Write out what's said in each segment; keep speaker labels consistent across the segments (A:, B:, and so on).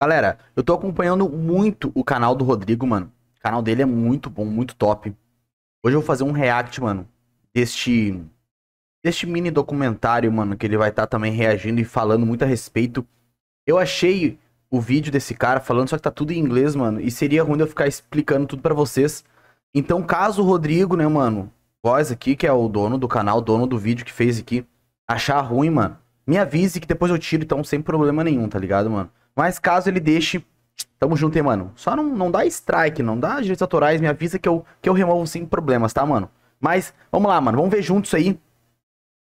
A: Galera, eu tô acompanhando muito o canal do Rodrigo, mano. O canal dele é muito bom, muito top. Hoje eu vou fazer um react, mano, deste deste mini documentário, mano, que ele vai estar tá também reagindo e falando muito a respeito. Eu achei o vídeo desse cara falando, só que tá tudo em inglês, mano, e seria ruim eu ficar explicando tudo para vocês. Então, caso o Rodrigo, né, mano, voz aqui, que é o dono do canal, dono do vídeo que fez aqui, achar ruim, mano, me avise que depois eu tiro, então, sem problema nenhum, tá ligado, mano? Mas caso ele deixe, tamo junto, hein, mano. Só não, não dá strike, não dá direitos autorais, me avisa que eu, que eu removo sem problemas, tá, mano? Mas vamos lá, mano. Vamos ver juntos aí.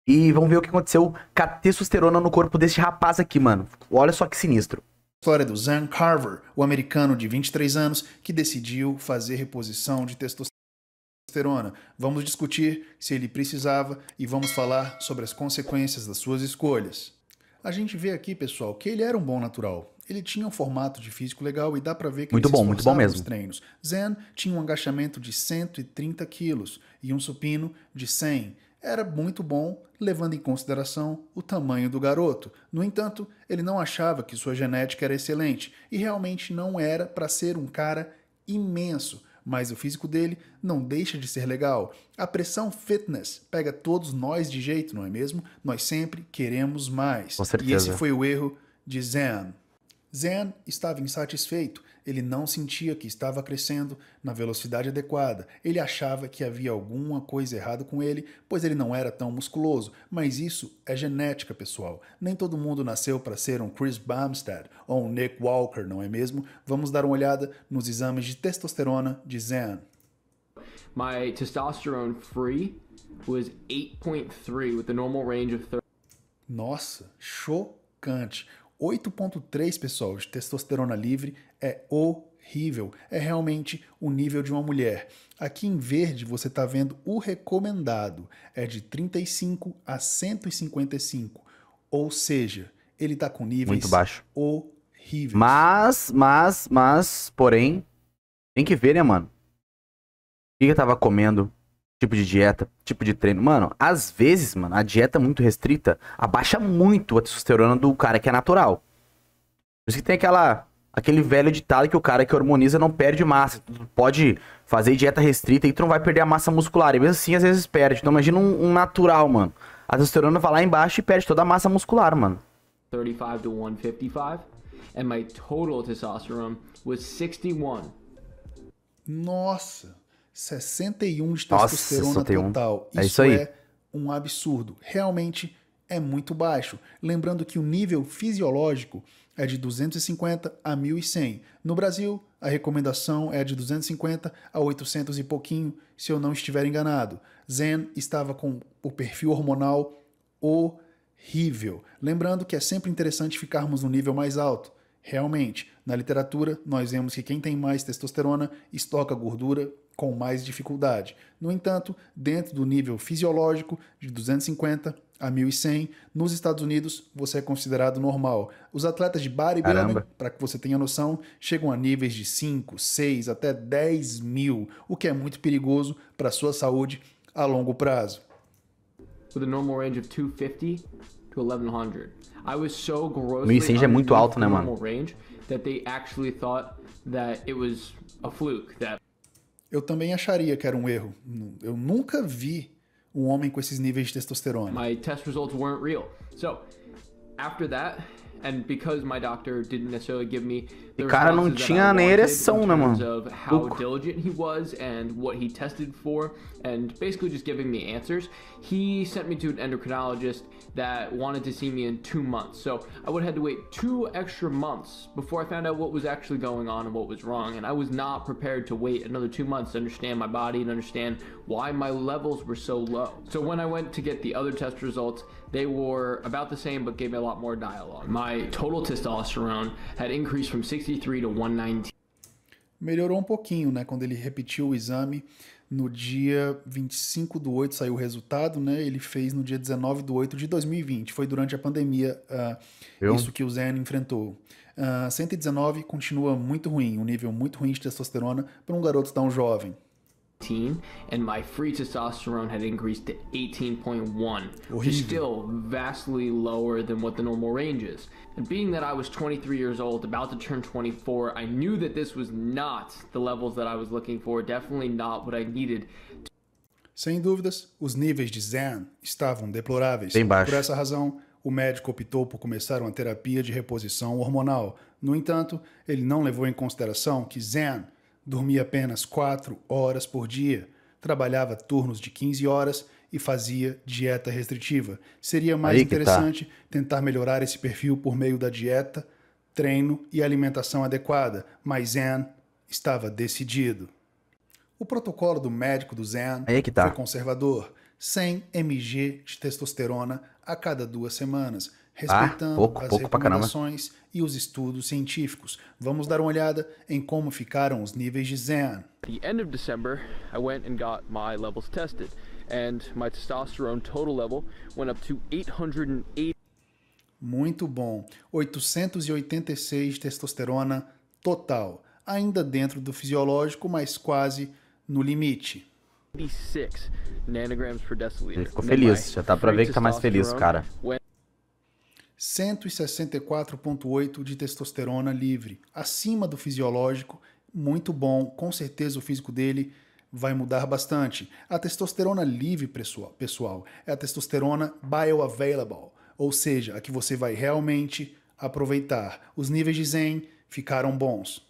A: E vamos ver o que aconteceu com a testosterona no corpo desse rapaz aqui, mano. Olha só que sinistro.
B: História do Zan Carver, o americano de 23 anos que decidiu fazer reposição de testosterona. Vamos discutir se ele precisava e vamos falar sobre as consequências das suas escolhas. A gente vê aqui, pessoal, que ele era um bom natural. Ele tinha um formato de físico legal e dá para ver que muito ele bom, muito bom mesmo. treinos. Zen tinha um agachamento de 130 quilos e um supino de 100. Era muito bom, levando em consideração o tamanho do garoto. No entanto, ele não achava que sua genética era excelente e realmente não era para ser um cara imenso mas o físico dele não deixa de ser legal. A pressão fitness pega todos nós de jeito, não é mesmo? Nós sempre queremos mais. E esse foi o erro de Zen. Zen estava insatisfeito, ele não sentia que estava crescendo na velocidade adequada. Ele achava que havia alguma coisa errada com ele, pois ele não era tão musculoso. Mas isso é genética, pessoal. Nem todo mundo nasceu para ser um Chris Bumstead ou um Nick Walker, não é mesmo? Vamos dar uma olhada nos exames de testosterona de Zen.
C: My testosterone free was 8.3 with normal range of 30.
B: Nossa, chocante. 8,3, pessoal, de testosterona livre é horrível. É realmente o nível de uma mulher. Aqui em verde você está vendo o recomendado, é de 35 a 155. Ou seja, ele está com níveis muito baixo. horríveis.
A: Mas, mas, mas, porém, tem que ver, né, mano? O que eu tava comendo? tipo de dieta, tipo de treino. Mano, às vezes, mano, a dieta muito restrita abaixa muito a testosterona do cara que é natural. Por isso que tem aquela, aquele velho ditado que o cara que hormoniza não perde massa. Tu pode fazer dieta restrita e tu não vai perder a massa muscular. E mesmo assim, às vezes perde. Então imagina um, um natural, mano. A testosterona vai lá embaixo e perde toda a massa muscular, mano.
C: 35 to 155 and my total testosterone was 61.
B: Nossa. 61 de testosterona Nossa, total. É isso, isso aí. é um absurdo. Realmente é muito baixo. Lembrando que o nível fisiológico é de 250 a 1100. No Brasil, a recomendação é de 250 a 800 e pouquinho, se eu não estiver enganado. Zen estava com o perfil hormonal horrível. Lembrando que é sempre interessante ficarmos no nível mais alto. Realmente, na literatura, nós vemos que quem tem mais testosterona estoca gordura com mais dificuldade. No entanto, dentro do nível fisiológico de 250 a 1100, nos Estados Unidos você é considerado normal. Os atletas de bodybuilding, para que você tenha noção, chegam a níveis de 5, 6 até 10 mil, o que é muito perigoso para a sua saúde a longo prazo. So the normal range of 250 1.100 é muito alto, né, mano? Eu também acharia que era um erro. Eu nunca vi um homem com esses níveis de testosterona.
C: My test results weren't real. So, after that, And because my doctor didn't necessarily give me the cara não tinha wanted, ereção, né, Of how diligent he was and what he tested for and basically just giving me answers, he sent me to an endocrinologist that wanted to see me in 2 months. So, I would have had to wait 2 extra months before I found out what was actually going on and what was wrong, and I was not prepared to wait another 2 months to understand my body and understand why my levels were so low. So, when I went to get the other test results, They were about the same, but gave me a lot more dialogue. My total testosterone had increased from 63 to 119.
B: Melhorou um pouquinho, né? Quando ele repetiu o exame no dia 25 do 8 saiu o resultado, né? Ele fez no dia 19 do 8 de 2020. Foi durante a pandemia uh, isso que o Zen enfrentou. Uh, ah, 119 continua muito ruim, um nível muito ruim de testosterona para um garoto tão jovem
C: and my free testosterone had increased to 18.1, which is still vastly lower than what the normal range is. And being that I was 23 years old, about to turn 24, I knew that this was not the levels that I was looking for, definitely not what I needed.
B: Sem dúvidas, os níveis de Zen estavam deploráveis. Por essa razão, o médico optou por começar uma terapia de reposição hormonal. No entanto, ele não levou em consideração que Zen Dormia apenas quatro horas por dia, trabalhava turnos de 15 horas e fazia dieta restritiva. Seria mais tá. interessante tá. tentar melhorar esse perfil por meio da dieta, treino e alimentação adequada, mas Zen estava decidido. O protocolo do médico do Zen tá. foi conservador, 100 mg de testosterona a cada duas semanas, Tá? respeitando ah, pouco, as pouco recomendações e os estudos científicos. Vamos dar uma olhada em como ficaram os níveis de Zen.
C: The end of December, I went and got my levels tested, and my testosterone total level went up to 880.
B: Muito bom, 886 testosterona total, ainda dentro do fisiológico, mas quase no limite. 86 nanograms
C: deciliter. ficou feliz,
A: já dá pra ver que tá mais feliz, cara.
B: Went... 164,8 de testosterona livre, acima do fisiológico, muito bom, com certeza o físico dele vai mudar bastante. A testosterona livre, pessoal, é a testosterona bioavailable, ou seja, a que você vai realmente aproveitar. Os níveis de Zen ficaram bons.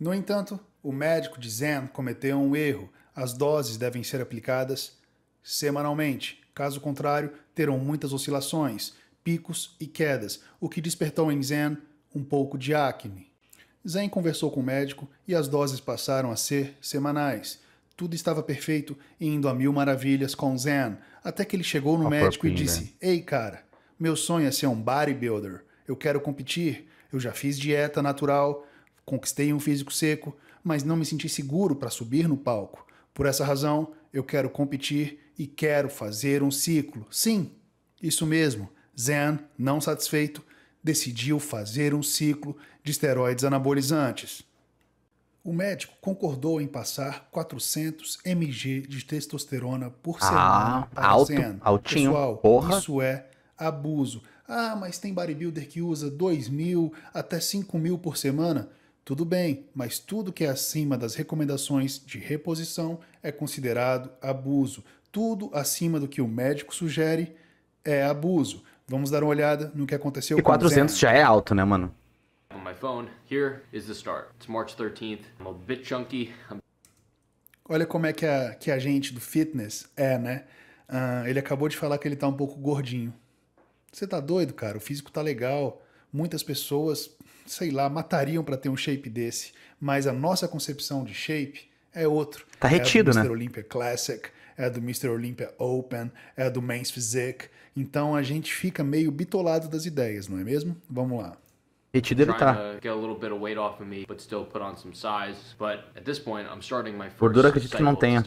B: No entanto, o médico de Zen cometeu um erro. As doses devem ser aplicadas semanalmente. Caso contrário, terão muitas oscilações picos e quedas, o que despertou em Zen um pouco de acne. Zen conversou com o médico e as doses passaram a ser semanais. Tudo estava perfeito e indo a mil maravilhas com Zen, até que ele chegou no a médico papinha. e disse: Ei, cara, meu sonho é ser um bodybuilder. Eu quero competir. Eu já fiz dieta natural, conquistei um físico seco, mas não me senti seguro para subir no palco. Por essa razão, eu quero competir e quero fazer um ciclo. Sim, isso mesmo. Zen, não satisfeito, decidiu fazer um ciclo de esteroides anabolizantes. O médico concordou em passar 400 mg de testosterona por ah, semana ah, para alto, Zen. Altinho, Pessoal, porra. isso é abuso. Ah, mas tem bodybuilder que usa 2 mil até 5 mil por semana? Tudo bem, mas tudo que é acima das recomendações de reposição é considerado abuso. Tudo acima do que o médico sugere é abuso. Vamos dar uma olhada no que aconteceu. E 400
A: já é alto, né, mano?
C: On my phone, here is the start. It's March 13th. I'm a bit chunky. I'm...
B: Olha como é que a, que a gente do fitness é, né? Uh, ele acabou de falar que ele tá um pouco gordinho. Você tá doido, cara? O físico tá legal. Muitas pessoas, sei lá, matariam para ter um shape desse. Mas a nossa concepção de shape é outro. Tá é retido, é né? Olympia Classic, é do Mr. Olympia Open, é do Men's Physique. Então a gente fica meio bitolado das ideias, não é mesmo? Vamos lá. Tá.
C: Gordura acredito que não tenha.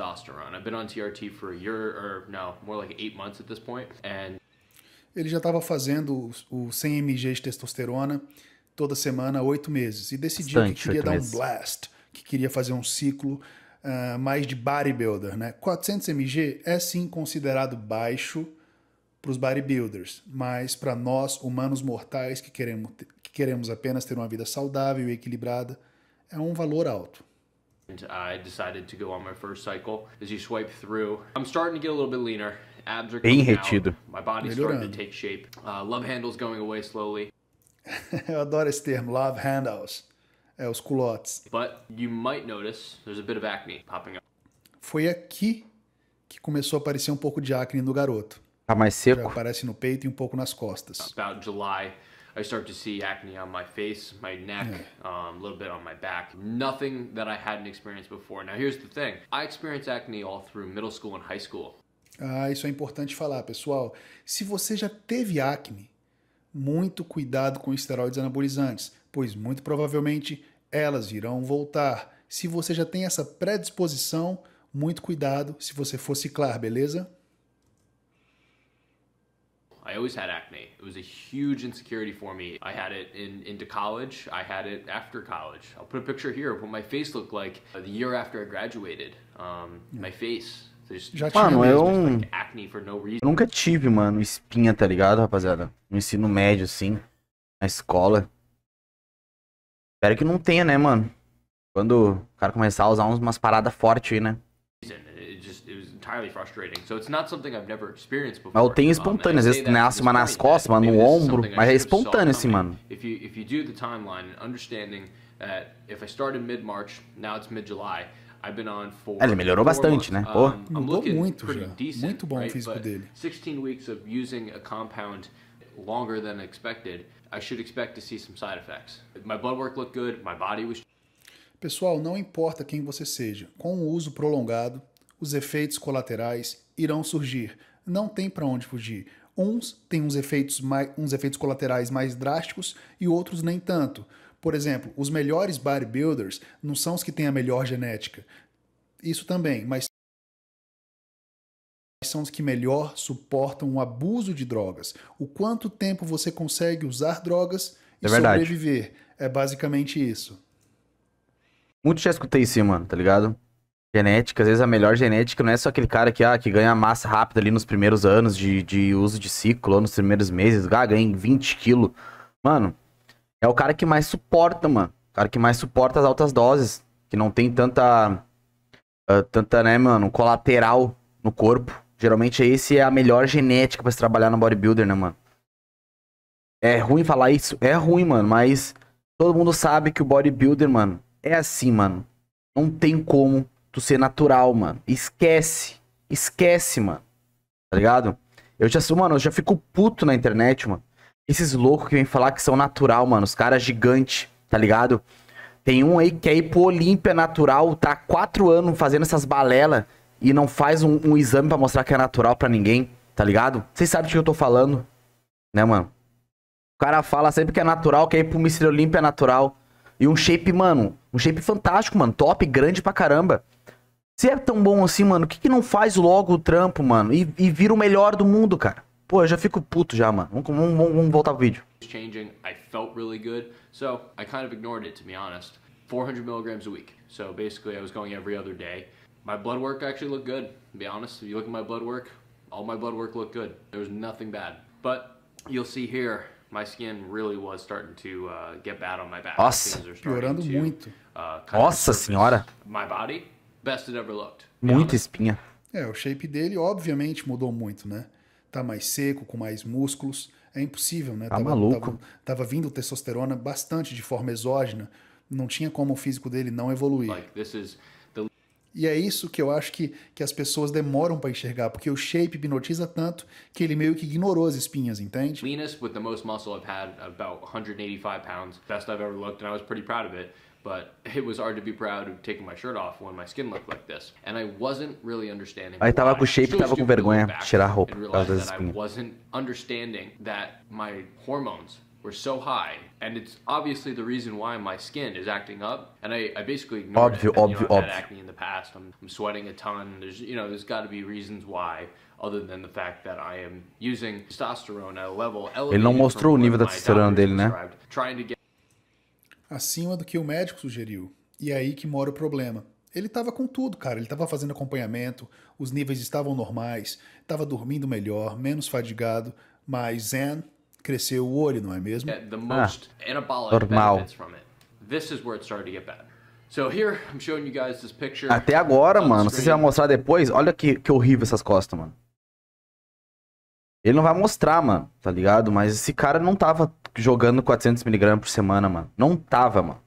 B: Ele já estava fazendo o 100 mg de testosterona toda semana, oito meses, e decidiu Bastante, que queria dar meses. um blast, que queria fazer um ciclo uh, mais de bodybuilder, né? 400 mg é sim considerado baixo para os bodybuilders, mas para nós, humanos mortais, que queremos, que queremos apenas ter uma vida saudável e equilibrada, é um valor alto.
C: Bem retido. Melhorando. Uh,
B: Eu adoro esse termo, love handles. É, os culotes.
C: But you might notice there's a bit of acne popping up.
B: Foi aqui que começou a aparecer um pouco de acne no garoto. Tá mais seco. Já aparece no peito e um pouco nas costas.
C: About July, I start to see acne on my face, my neck, é. um, little bit on my back. Nothing that I hadn't experienced before. Now here's the thing. I experienced acne all through middle school and high school.
B: Ah, isso é importante falar, pessoal. Se você já teve acne, muito cuidado com esteroides anabolizantes pois muito provavelmente elas irão voltar. Se você já tem essa predisposição, muito cuidado se você for ciclar, beleza?
C: I always had acne. It was a huge insecurity for me. I had it in, into college. I had it after college. I'll put a picture here of what my face looked like the year after I graduated. Um, my face. Já
A: mano, eu... eu nunca tive, mano, espinha, tá ligado, rapaziada? No ensino médio, assim, na escola. Espero que não tenha, né, mano? Quando o cara começar a usar umas paradas fortes aí, né?
C: Mas eu tenho espontâneo, às vezes nasce
A: né, uma nas costas, mano no ombro, mas é espontâneo assim, mano.
C: If you, do the timeline and understanding that if I started mid-March, now it's mid-July, I've been on for Ele melhorou bastante, né? Pô, mudou muito já. muito bom o físico dele. 16 weeks of using a compound longer than expected. I should expect to see some side effects. My blood work looked good, my body was
B: Pessoal, não importa quem você seja, com o uso prolongado, os efeitos colaterais irão surgir. Não tem para onde fugir. Uns têm uns efeitos, mais, uns efeitos colaterais mais drásticos e outros nem tanto. Por exemplo, os melhores bodybuilders não são os que têm a melhor genética. Isso também, mas são os que melhor suportam o abuso de drogas. O quanto tempo você consegue usar drogas é e é sobreviver. É basicamente isso.
A: Muito já escutei isso, mano, tá ligado? Genética, às vezes a melhor genética não é só aquele cara que, ah, que ganha massa rápida ali nos primeiros anos de, de uso de ciclo, ou nos primeiros meses, ah, ganha 20 quilos. Mano, é o cara que mais suporta, mano. O cara que mais suporta as altas doses, que não tem tanta. Uh, tanta, né, mano, colateral no corpo. Geralmente esse é a melhor genética para se trabalhar no bodybuilder, né, mano? É ruim falar isso? É ruim, mano, mas todo mundo sabe que o bodybuilder, mano, é assim, mano. Não tem como tu ser natural, mano. Esquece. Esquece, mano. Tá ligado? Eu já, mano, eu já fico puto na internet, mano. Esses loucos que vêm falar que são natural, mano. Os caras gigante, tá ligado? Tem um aí que quer é ir pro Olímpia natural, tá quatro anos fazendo essas balelas e não faz um, um exame para mostrar que é natural para ninguém, tá ligado? Vocês sabem do que eu tô falando, né, mano? O cara fala sempre que é natural, que aí é pro Mr. Olympia é natural. E um shape, mano, um shape fantástico, mano, top, grande pra caramba. Se é tão bom assim, mano, o que, que não faz logo o trampo, mano? E, e vira o melhor do mundo, cara. Pô, eu já fico puto já, mano. Vamos, vamos, vamos voltar pro vídeo.
C: Changing, I felt really good, so I kind of ignored it, to be honest. 400 milligrams a week, so basically I was going every other day. My blood work actually looked good, to be honest. If you look at my blood work, all my blood work looked good. There was nothing bad. But you'll see here, my skin really was starting to uh, get bad on my
A: back. Nossa, piorando to, muito. Uh, Nossa senhora.
B: My body, best it ever looked.
A: Muita espinha.
B: É, o shape dele obviamente mudou muito, né? Tá mais seco, com mais músculos. É impossível, né? Tá tava, maluco. Tava, tava vindo testosterona bastante de forma exógena. Não tinha como o físico dele não evoluir. Like, this is... E é isso que eu acho que, que as pessoas demoram para enxergar, porque o shape hipnotiza tanto que ele meio que ignorou as espinhas, entende?
C: Leanest with the most muscle I've had, about 185 pounds, best I've ever looked, and I was pretty proud of it. but it was hard to be proud of taking my shirt off when my skin looked like this. And I wasn't really understanding. Aí tava com shape, tava com
A: vergonha de tirar a roupa. I wasn't
C: understanding that my hormones were so high, and it's obviously the reason why my skin is acting up. And I, I basically ignored obvio, it. Obvio, you know, I've had acne in the past. I'm, I'm sweating a ton. There's you know there's got to be reasons why. Other than the fact that I am using
B: testosterone at a level Ele não mostrou
A: o nível da testosterona dele, né?
B: Acima do que o médico sugeriu. E é aí que mora o problema. Ele estava com tudo, cara. Ele estava fazendo acompanhamento, os níveis estavam normais, estava dormindo melhor, menos fadigado, mas Zen crescer o olho, não é mesmo? The ah, most ah, normal.
C: from it. This is where it started to get bad. So here, I'm showing you guys this picture.
B: Até agora, mano.
A: Não sei se você vai mostrar depois. Olha que, que horrível essas costas, mano. Ele não vai mostrar, mano, tá ligado? Mas esse cara não tava jogando 400mg por semana, mano. Não tava, mano.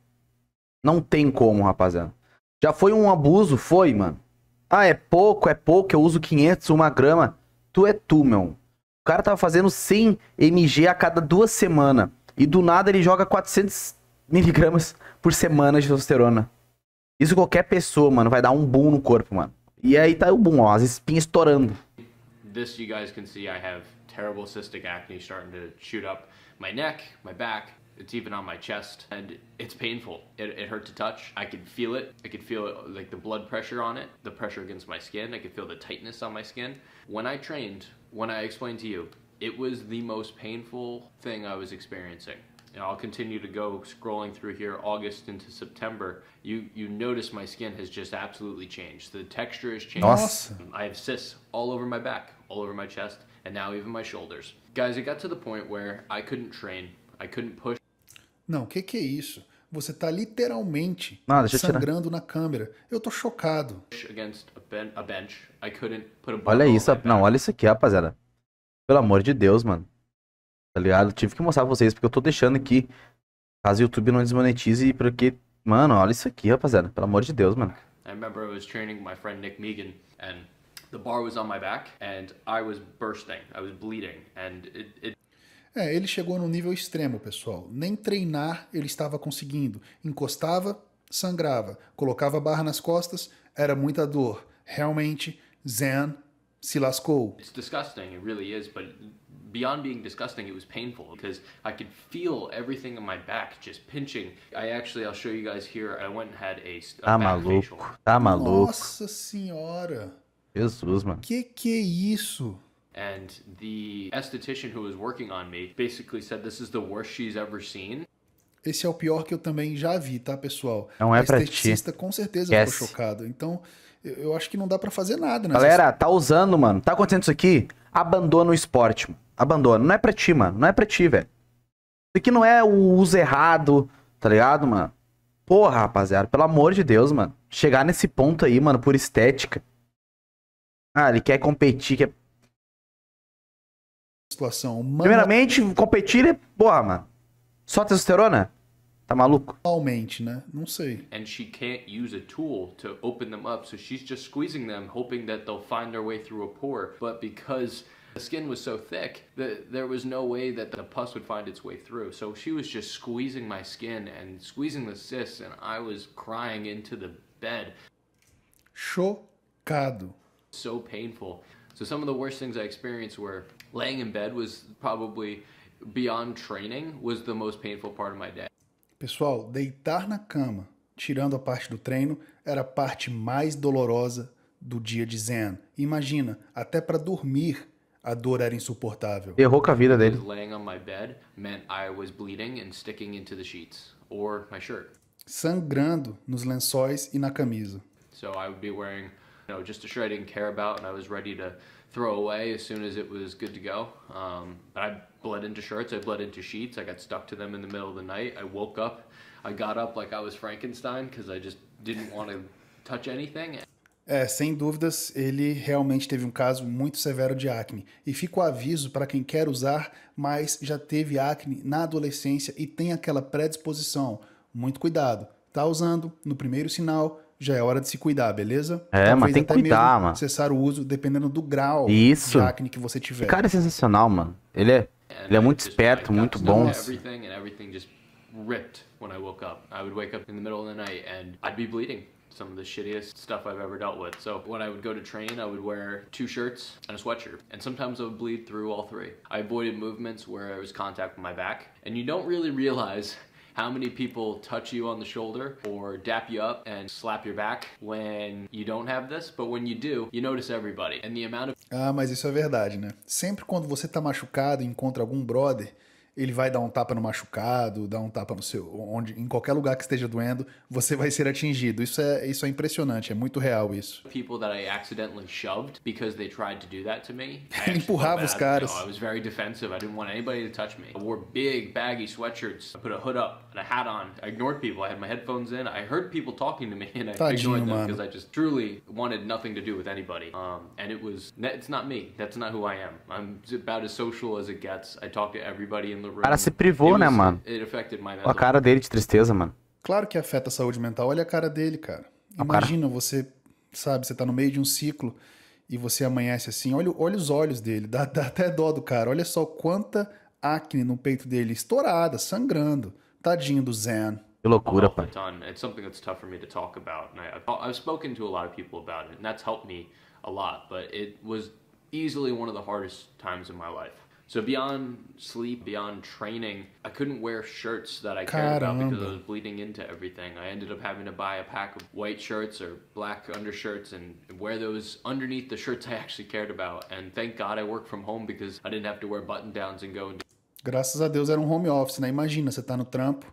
A: Não tem como, rapaziada. Já foi um abuso? Foi, mano. Ah, é pouco, é pouco, eu uso 500, uma grama. Tu é tu, meu. O cara tava fazendo 100 mg a cada duas semanas. E do nada ele joga 400 miligramas por semana de testosterona. Isso qualquer pessoa, mano, vai dar um boom no corpo, mano. E aí tá o boom, ó, as espinhas estourando.
C: This you guys can see I have terrible cystic acne starting to shoot up my neck, my back. It's even on my chest and it's painful. It, it hurt to touch. I could feel it. I could feel it, like the blood pressure on it, the pressure against my skin. I could feel the tightness on my skin. When I trained, when I explained to you, it was the most painful thing I was experiencing. And I'll continue to go scrolling through here August into September. You you notice my skin has just absolutely changed. The texture has changed. Awesome. I have cysts all over my back, all over my chest, and now even my shoulders. Guys, it got to the point where I couldn't train. I couldn't push
B: Não, o que, que é isso? Você tá literalmente ah, sangrando na câmera. Eu tô chocado.
C: Olha isso,
A: não, olha isso aqui, rapaziada. Pelo amor de Deus, mano. Tá ligado? Tive que mostrar pra vocês, porque eu tô deixando aqui. Caso o YouTube não desmonetize, porque. Mano, olha isso aqui, rapaziada. Pelo amor de Deus, mano.
C: I remember I was training my friend Nick Megan and the bar was on my back and I was bursting. I was bleeding and it, it...
B: É, ele chegou no nível extremo, pessoal. Nem treinar ele estava conseguindo. Encostava, sangrava. Colocava a barra nas costas, era muita dor. Realmente, Zen se lascou.
C: It's disgusting, it really is, but beyond being disgusting, it was painful because I could feel everything in my back just pinching. I actually, I'll show you guys here, I went and had a, a Tá maluco, facial. tá maluco.
B: Nossa senhora.
A: Jesus, mano.
B: Que que é isso? And the
C: esthetician who was working on me basically said this is the worst she's ever seen.
B: Esse é o pior que eu também já vi, tá, pessoal? Não é para ti. Esteticista, com certeza yes. ficou chocado. Então, eu acho que não dá para fazer nada, né? Galera,
A: tá usando, mano. Tá acontecendo isso aqui? Abandona o esporte, mano. Abandona. Não é pra ti, mano. Não é pra ti, velho. Isso aqui não é o uso errado, tá ligado, mano? Porra, rapaziada. Pelo amor de Deus, mano. Chegar nesse ponto aí, mano, por estética. Ah, ele quer competir, quer
B: situação. Mano...
A: Primeiramente, competir é. Porra, mano. Só testosterona? Tá maluco?
B: Totalmente, né? Não sei.
C: And she can't use a tool to open them up, so she's just squeezing them, hoping that they'll find their way through a pore. But because the skin was so thick that there was no way that the pus would find its way through. So she was just squeezing my skin and squeezing the cysts, and I was crying into the bed.
B: Chocado.
C: So painful. So some of the worst things I experienced were laying in bed was probably beyond training was the most painful part of my day.
B: Pessoal, deitar na cama, tirando a parte do treino, era a parte mais dolorosa do dia de Zen. Imagina, até para dormir a dor era insuportável. Errou com a vida dele.
C: Laying on my bed meant I was bleeding and sticking into the sheets or my shirt.
B: Sangrando nos lençóis e na camisa.
C: So I would be wearing know, just a shirt I didn't care about and I was ready to throw away as soon as it was good to go. Um, I bled into shirts, I bled into sheets, I got stuck to them in the middle of the night. I woke up, I got up like I was Frankenstein because I just didn't want to touch anything.
B: É, sem dúvidas, ele realmente teve um caso muito severo de acne. E fica o aviso para quem quer usar, mas já teve acne na adolescência e tem aquela predisposição. Muito cuidado. Tá usando no primeiro sinal, já é hora de se cuidar, beleza? É, Talvez mas tem que cuidar, mano. necessário o uso dependendo do grau Isso. de acne que você tiver. O cara é
A: sensacional, mano. Ele é, ele é muito esperto, muito bom.
C: Some of the shittiest stuff I've ever dealt with. So when I would go to train, I would wear two shirts and a sweatshirt. And sometimes I would bleed through all three. I avoided movements where there was contact with my back. And you don't really realize how many people touch you on the shoulder or dap you up and slap your back when you don't have this, but when you do, you notice everybody. And the amount of
B: Ah, mas isso é verdade, né? Sempre quando você tá machucado e encontra algum brother ele vai dar um tapa no machucado, dar um tapa no seu, onde, em qualquer lugar que esteja doendo, você vai ser atingido. Isso é, isso é impressionante, é muito real isso. People
C: that I accidentally shoved because they tried to do that to me. Ele empurrava os caras. I was very defensive. I didn't want anybody to touch me. I wore big baggy sweatshirts. I put a hood up and a hat on. I ignored people. I had my headphones in. I heard people talking to me and I Tadinho, ignored them because I just truly wanted nothing to do with anybody. Um, and it was it's not me. That's not who I am. I'm about as social as it gets. I talk to everybody in o cara se privou, né, mano? Olha a cara
A: dele de tristeza, mano.
B: Claro que afeta a saúde mental. Olha a cara dele, cara. Imagina cara. você, sabe, você tá no meio de um ciclo e você amanhece assim. Olha, olha os olhos dele. Dá, dá até dó do cara. Olha só quanta acne no peito dele, estourada, sangrando. Tadinho do Zen. Que loucura, oh, pai.
C: É algo que é difícil me mim falar. about. And I, I've spoken to a lot isso people about me ajudou muito, mas foi was easily one of the hardest times in my life. So beyond sleep, beyond training, I couldn't wear shirts that I cared Caramba. about because I was bleeding into everything. I ended up having to buy a pack of white shirts or black undershirts and wear those underneath the shirts I actually cared about. And thank God I worked from home because I didn't have to wear button downs and go and
B: Graças a Deus era um home office, né? Imagina, você tá no trampo,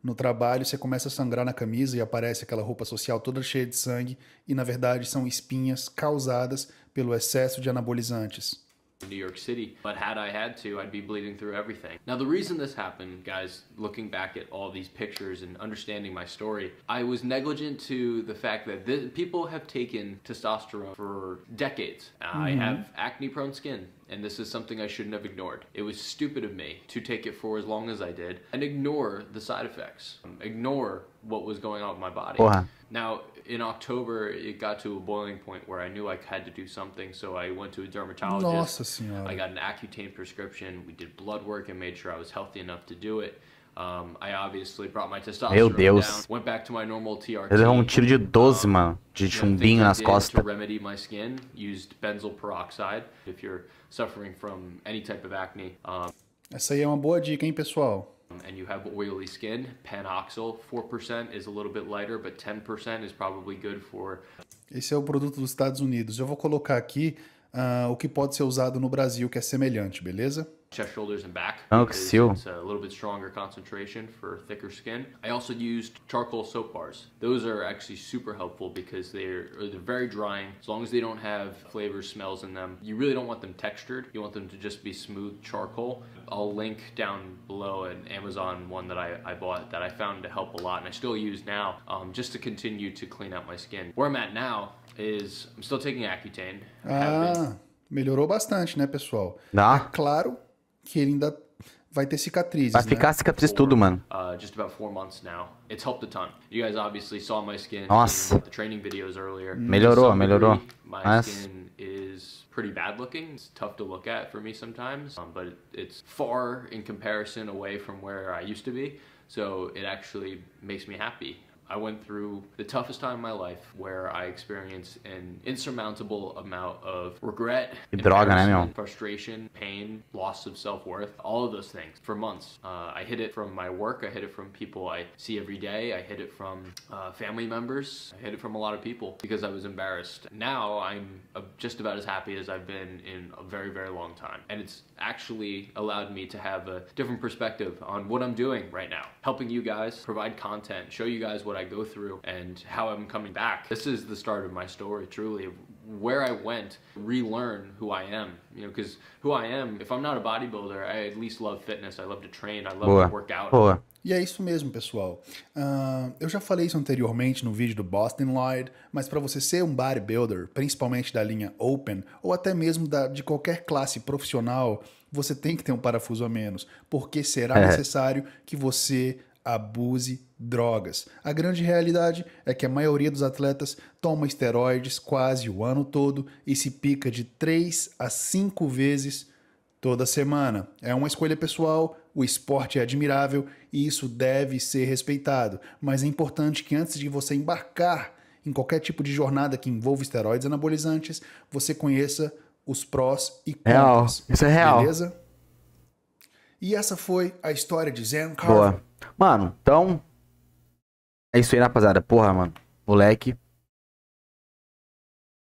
B: no trabalho, você começa a sangrar na camisa e aparece aquela roupa social toda cheia de sangue e na verdade são espinhas causadas pelo excesso de anabolizantes.
C: New York City. But had I had to, I'd be bleeding through everything. Now the reason this happened, guys, looking back at all these pictures and understanding my story, I was negligent to the fact that this, people have taken testosterone for decades. Mm -hmm. I mm-hmm. have acne prone skin and this is something I shouldn't have ignored. It was stupid of me to take it for as long as I did and ignore the side effects, ignore what was going on with my body. Now, in October, it got to a boiling point where I knew I had to do something. So I went to a dermatologist. I got an Accutane prescription. We did blood work and made sure I was healthy enough to do it. Um, I obviously brought my testosterone Meu Deus. down. Went back to my normal TRT. Ele um tiro de
A: 12, um, mano, de chumbinho yeah, nas costas. To
C: remedy my skin, used benzoyl peroxide. If you're suffering from any type of acne. Um...
B: Essa aí é uma boa dica, hein, pessoal?
C: Um, and you have oily skin, Panoxyl, 4% is a little bit lighter, but 10% is probably good for.
B: Esse é o produto dos Estados Unidos. Eu vou colocar aqui uh, o que pode ser usado no Brasil, que é semelhante, beleza?
C: chest, shoulders, and back. Okay. Oh, seal. It's a little bit stronger concentration for thicker skin. I also used charcoal soap bars. Those are actually super helpful because they're, they're very drying. As long as they don't have flavors, smells in them, you really don't want them textured. You want them to just be smooth charcoal. I'll link down below an Amazon one that I, I bought that I found to help a lot and I still use now um, just to continue to clean out my skin. Where I'm at now is I'm still taking Accutane.
B: Ah, melhorou bastante, né, pessoal? Dá. É claro que ele ainda vai ter cicatrizes. Vai né? ficar né? cicatriz tudo, mano.
C: Uh, Nossa. Mm-hmm. Melhorou, melhorou. Mas pretty bad looking. It's tough to look at for me sometimes, um, but it's far in comparison away from where I used to be. So it actually makes me happy. I went through the toughest time in my life where I experienced an insurmountable amount of regret, frustration, pain, loss of self-worth, all of those things for months. Uh, I hid it from my work. I hid it from people I see every day. I hid it from uh, family members. I hid it from a lot of people because I was embarrassed. Now I'm uh, just about as happy as I've been in a very, very long time. And it's actually allowed me to have a different perspective on what I'm doing right now. Helping you guys provide content, show you guys what what I go through and how I'm coming back. This is the start of my story, truly, where I went, relearn who I am, you know, because who I am, if I'm not a bodybuilder, I at least love fitness, I love to train, I love Boa. to work out. Boa.
B: E é isso mesmo, pessoal. Uh, eu já falei isso anteriormente no vídeo do Boston Lied, mas para você ser um bodybuilder, principalmente da linha Open, ou até mesmo da, de qualquer classe profissional, você tem que ter um parafuso a menos, porque será é. necessário que você abuse drogas. A grande realidade é que a maioria dos atletas toma esteroides quase o ano todo e se pica de 3 a 5 vezes toda semana. É uma escolha pessoal, o esporte é admirável e isso deve ser respeitado, mas é importante que antes de você embarcar em qualquer tipo de jornada que envolva esteroides anabolizantes, você conheça os prós e contras. Real. Isso é real. Beleza? E essa foi a história de Zen Carver. Boa.
A: Mano, então. É isso aí, rapaziada. Porra, mano. Moleque.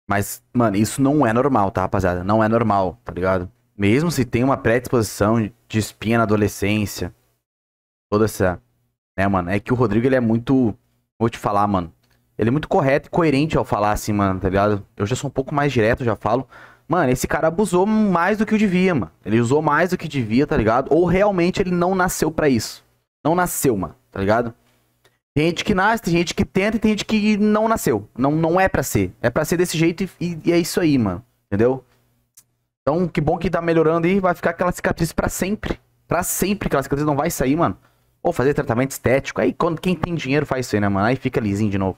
A: Mas, mano, isso não é normal, tá, rapaziada? Não é normal, tá ligado? Mesmo se tem uma predisposição de espinha na adolescência. Toda essa. Né, mano? É que o Rodrigo, ele é muito. Vou te falar, mano. Ele é muito correto e coerente ao falar assim, mano, tá ligado? Eu já sou um pouco mais direto, já falo. Mano, esse cara abusou mais do que o devia, mano. Ele usou mais do que devia, tá ligado? Ou realmente ele não nasceu para isso. Não nasceu, mano, tá ligado? Tem gente que nasce, tem gente que tenta e tem gente que não nasceu. Não, não é para ser. É para ser desse jeito e, e, é isso aí, mano. Entendeu? Então, que bom que tá melhorando aí. Vai ficar aquela cicatriz para sempre. para sempre aquela cicatriz não vai sair, mano. Ou fazer tratamento estético. Aí, quando quem tem dinheiro faz isso aí, né, mano? Aí fica lisinho de novo.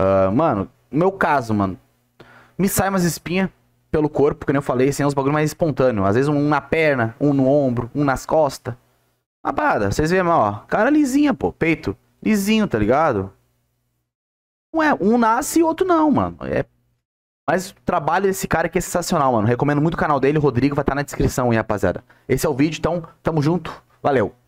A: Uh, mano, meu caso, mano. Me sai umas espinhas pelo corpo, que eu falei, sem assim, é uns bagulho mais espontâneo. Às vezes um na perna, um no ombro, um nas costas. Abada, vocês veem, ó. Cara lisinha, pô. Peito lisinho, tá ligado? Não é, um nasce e outro não, mano. É... Mas o trabalho desse cara aqui é sensacional, mano. Recomendo muito o canal dele, o Rodrigo vai estar tá na descrição aí, rapaziada. Esse é o vídeo, então tamo junto. Valeu.